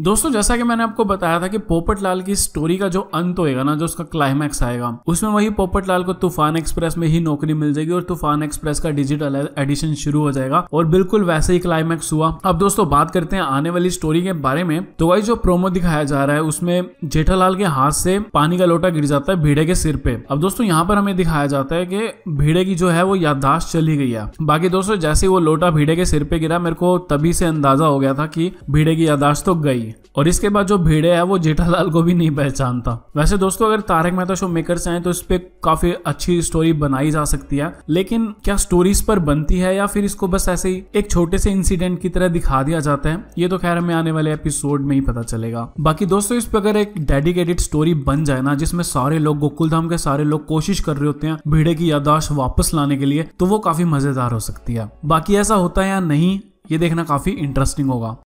दोस्तों जैसा कि मैंने आपको बताया था कि पोपट लाल की स्टोरी का जो अंत होएगा ना जो उसका क्लाइमैक्स आएगा उसमें वही पोपट लाल को तूफान एक्सप्रेस में ही नौकरी मिल जाएगी और तूफान एक्सप्रेस का डिजिटल एडिशन शुरू हो जाएगा और बिल्कुल वैसे ही क्लाइमैक्स हुआ अब दोस्तों बात करते हैं आने वाली स्टोरी के बारे में तो वही जो प्रोमो दिखाया जा रहा है उसमें जेठालाल के हाथ से पानी का लोटा गिर जाता है भीड़े के सिर पे अब दोस्तों यहाँ पर हमें दिखाया जाता है कि भीड़े की जो है वो याददाश्त चली गई है बाकी दोस्तों जैसे वो लोटा भीड़े के सिर पे गिरा मेरे को तभी से अंदाजा हो गया था कि भीड़े की याददाश्त तो गई जाएगी और इसके बाद जो भीड़े है वो जेठालाल को भी नहीं पहचानता वैसे दोस्तों अगर तारक मेहता शो मेकर्स आए तो इस पर काफी अच्छी स्टोरी बनाई जा सकती है लेकिन क्या स्टोरीज पर बनती है या फिर इसको बस ऐसे ही एक छोटे से इंसिडेंट की तरह दिखा दिया जाता है ये तो खैर हमें आने वाले एपिसोड में ही पता चलेगा बाकी दोस्तों इस पर अगर एक डेडिकेटेड स्टोरी बन जाए ना जिसमें सारे लोग गोकुलधाम के सारे लोग कोशिश कर रहे होते हैं भीड़े की यादाश्त वापस लाने के लिए तो वो काफी मजेदार हो सकती है बाकी ऐसा होता है या नहीं ये देखना काफी इंटरेस्टिंग होगा